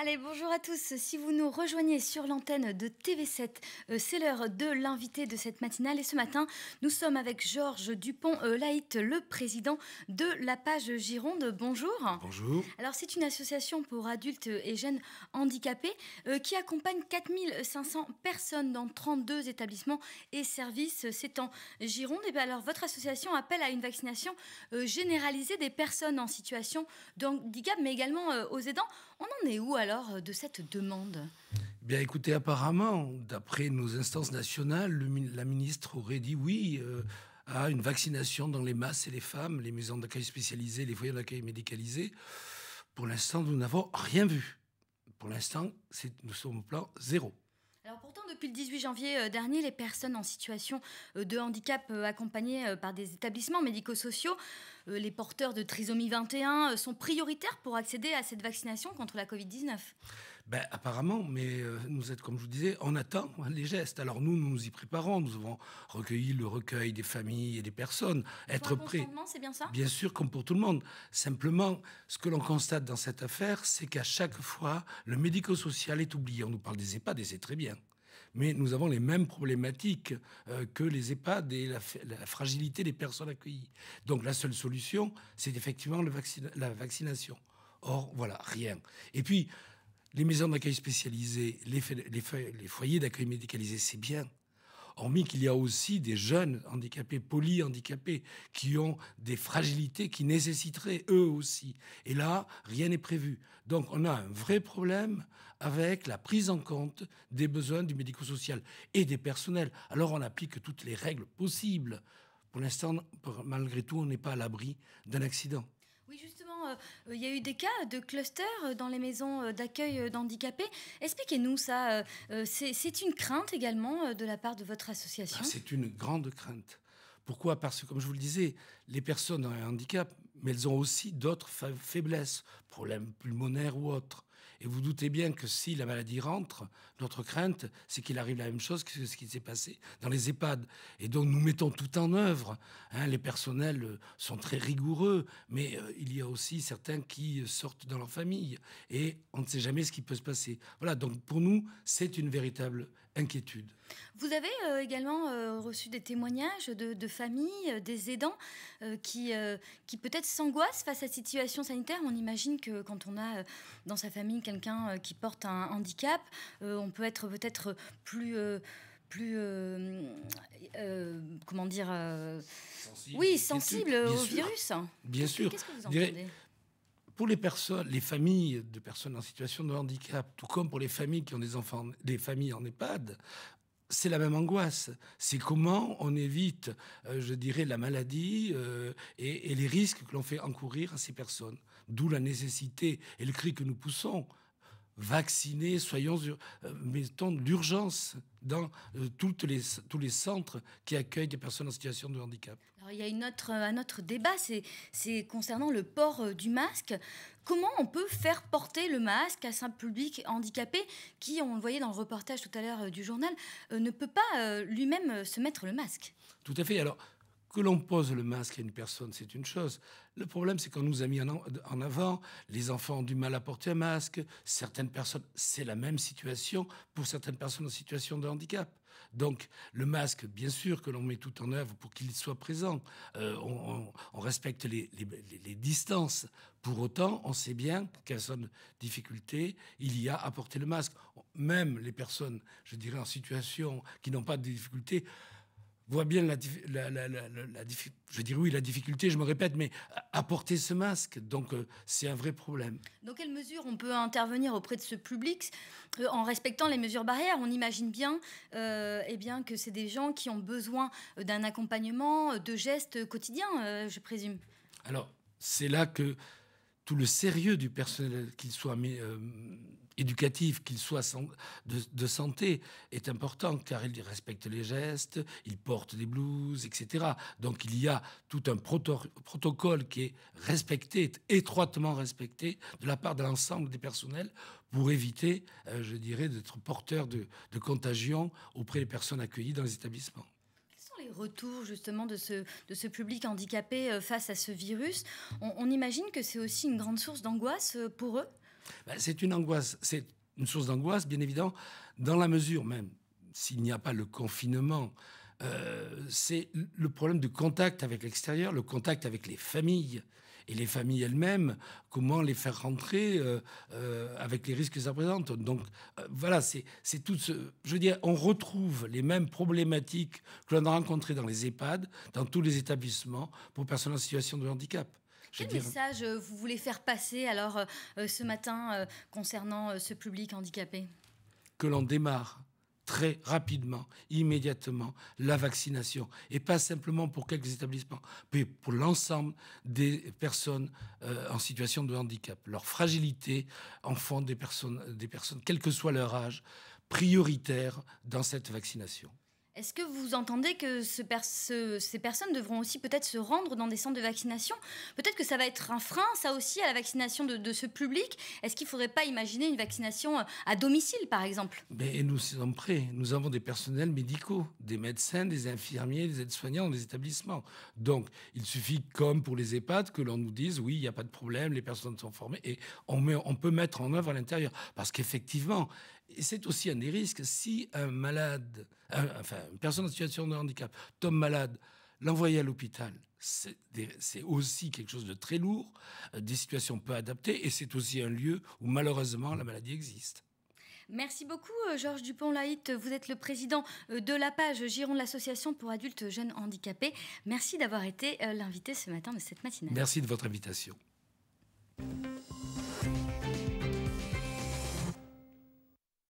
Allez, bonjour à tous. Si vous nous rejoignez sur l'antenne de TV7, euh, c'est l'heure de l'invité de cette matinale. Et ce matin, nous sommes avec Georges Dupont-Laït, euh, le président de la page Gironde. Bonjour. Bonjour. Alors, c'est une association pour adultes et jeunes handicapés euh, qui accompagne 4500 personnes dans 32 établissements et services. C'est en Gironde. Et bien, alors, votre association appelle à une vaccination généralisée des personnes en situation de handicap, mais également aux aidants. On en est où alors euh, de cette demande eh Bien écoutez, apparemment, d'après nos instances nationales, la ministre aurait dit oui. Euh, à une vaccination dans les masses et les femmes, les maisons d'accueil spécialisées, les foyers d'accueil médicalisés. Pour l'instant, nous n'avons rien vu. Pour l'instant, nous sommes au plan zéro depuis le 18 janvier euh, dernier, les personnes en situation euh, de handicap euh, accompagnées par des établissements médico-sociaux, les porteurs de trisomie 21, sont prioritaires pour accéder à cette vaccination contre la Covid-19 ben, Apparemment, mais nous êtes, comme je vous disais, en attente les hein, gestes. Alors nous, nous nous y préparons. Nous avons recueilli le recueil des familles et des personnes. être prêts. c'est bien ça Bien sûr, comme pour tout le monde. Simplement, ce que l'on constate dans cette affaire, c'est qu'à chaque fois, le médico-social est oublié. On nous parle des EHPAD et c'est très bien mais nous avons les mêmes problématiques euh, que les EHPAD et la, fragilité des personnes accueillies. Donc la seule solution, c'est effectivement la vaccination. Or, voilà, rien. Et puis, les maisons d'accueil spécialisées, les foyers d'accueil médicalisés, c'est bien, hormis qu'il y a aussi des jeunes handicapés, polyhandicapés, qui ont des fragilités qui nécessiteraient eux aussi. Et là, rien n'est prévu. Donc on a un vrai problème avec la prise en compte des besoins du médico-social et des personnels. Alors on applique toutes les règles possibles. Pour l'instant, malgré tout, on n'est pas à l'abri d'un accident. Oui, euh, il y a eu des cas de clusters euh, dans les maisons euh, d'accueil d'handicapés. Expliquez-nous ça. c'est une crainte également de la part de votre association ah, C'est une grande crainte. Pourquoi Parce que, comme je vous le disais, les personnes ont un handicap, mais elles ont aussi d'autres faiblesses, problèmes pulmonaires ou autres. Et vous doutez bien que si la maladie rentre, notre crainte, c'est qu'il arrive la même chose que ce qui s'est passé dans les EHPAD. Et donc nous mettons tout en œuvre. Hein. les personnels euh, sont très rigoureux, mais euh, il y a aussi certains qui euh, sortent dans leur famille. Et on ne sait jamais ce qui peut se passer. Voilà, donc pour nous, c'est une véritable inquiétude. Vous avez euh, également euh, reçu des témoignages de, familles, euh, des aidants qui, qui peut-être s'angoissent face à cette situation sanitaire. On imagine que quand on a dans sa famille quelqu'un qui porte un handicap, on peut être peut-être plus plus comment dire sensible. oui sensible au virus. Bien sûr. Qu'est-ce que vous pour les personnes, les familles de personnes en situation de handicap, tout comme pour les familles qui ont des enfants, des familles en EHPAD, c'est la même angoisse. C'est comment on évite, euh, je dirais, la maladie euh, et, les risques que l'on fait encourir à ces personnes. D'où la nécessité et le cri que nous poussons vacciner, soyons, euh, mettons l'urgence dans euh, les, tous les centres qui accueillent des personnes en situation de handicap. il y a une autre, un autre débat, c'est concernant le port euh, du masque. Comment on peut faire porter le masque à un public handicapé qui, on le voyait dans le reportage tout à l'heure du journal, ne peut pas lui-même se mettre le masque Tout à fait. Alors, que l'on pose le masque à une personne, c'est une chose. Le problème, c'est qu'on nous a mis en avant, les enfants ont du mal à porter un masque, certaines personnes, c'est la même situation pour certaines personnes en situation de handicap. Donc le masque, bien sûr que l'on met tout en œuvre pour qu'il soit présent, euh, on, respecte les, distances. Pour autant, on sait bien qu'à son difficulté, il y a à porter le masque. Même les personnes, je dirais, en situation qui n'ont pas de difficultés, voit bien la, je dirais oui, la difficulté, je me répète, mais apporter ce masque. Donc, euh, c'est un vrai problème. Dans quelle mesure on peut intervenir auprès de ce public euh, en respectant les mesures barrières On imagine bien, euh, eh bien que c'est des gens qui ont besoin d'un accompagnement, euh, de gestes quotidiens, je présume. Alors, c'est là que tout le sérieux du personnel, qu'il soit euh, éducatif, qu'il soit de, santé, est important car il respecte les gestes, il porte des blouses, etc. Donc il y a tout un protocole qui est respecté, étroitement respecté de la part de l'ensemble des personnels pour éviter, euh, je dirais, d'être porteur de, de contagion auprès des personnes accueillies dans les établissements les retours justement de ce, public handicapé euh, face à ce virus on, imagine que c'est aussi une grande source d'angoisse euh, pour eux ben, C'est une angoisse, c'est une source d'angoisse bien évidemment, dans la mesure même, s'il n'y a pas le confinement, euh, c'est le problème du contact avec l'extérieur, le contact avec les familles et les familles elles-mêmes, comment les faire rentrer euh, euh, avec les risques que ça présente. Donc euh, voilà, c'est tout ce... Je veux dire, on retrouve les mêmes problématiques que l'on a rencontrées dans les EHPAD, dans tous les établissements pour personnes en situation de handicap. Quel message vous voulez faire passer alors ce matin concernant ce public handicapé Que l'on démarre très rapidement, immédiatement, la vaccination. Et pas simplement pour quelques établissements, mais pour l'ensemble des personnes euh, en situation de handicap. Leur fragilité en font des personnes, des personnes, quel que soit leur âge, prioritaire dans cette vaccination. Est-ce que vous entendez que ces personnes devront aussi peut-être se rendre dans des centres de vaccination Peut-être que ça va être un frein, ça aussi, à la vaccination de, ce public. Est-ce qu'il ne faudrait pas imaginer une vaccination euh, à domicile, par exemple Mais ben, Nous sommes prêts. Nous avons des personnels médicaux, des médecins, des infirmiers, des aides-soignants dans les établissements. Donc, il suffit, comme pour les EHPAD, que l'on nous dise, oui, il n'y a pas de problème, les personnes sont formées, et on peut mettre en œuvre à l'intérieur. Parce qu'effectivement, et c'est aussi un des risques. Si un malade, enfin une personne en situation de handicap, tombe malade, l'envoyer à l'hôpital, c'est aussi quelque chose de très lourd, euh, des situations peu adaptées, et c'est aussi un lieu où malheureusement la maladie existe. Merci beaucoup, euh, Georges Dupont-Laït. Vous êtes le président euh, de la page Giron de l'Association pour adultes jeunes handicapés. Merci d'avoir été l'invité ce matin de cette matinée. Merci de votre invitation.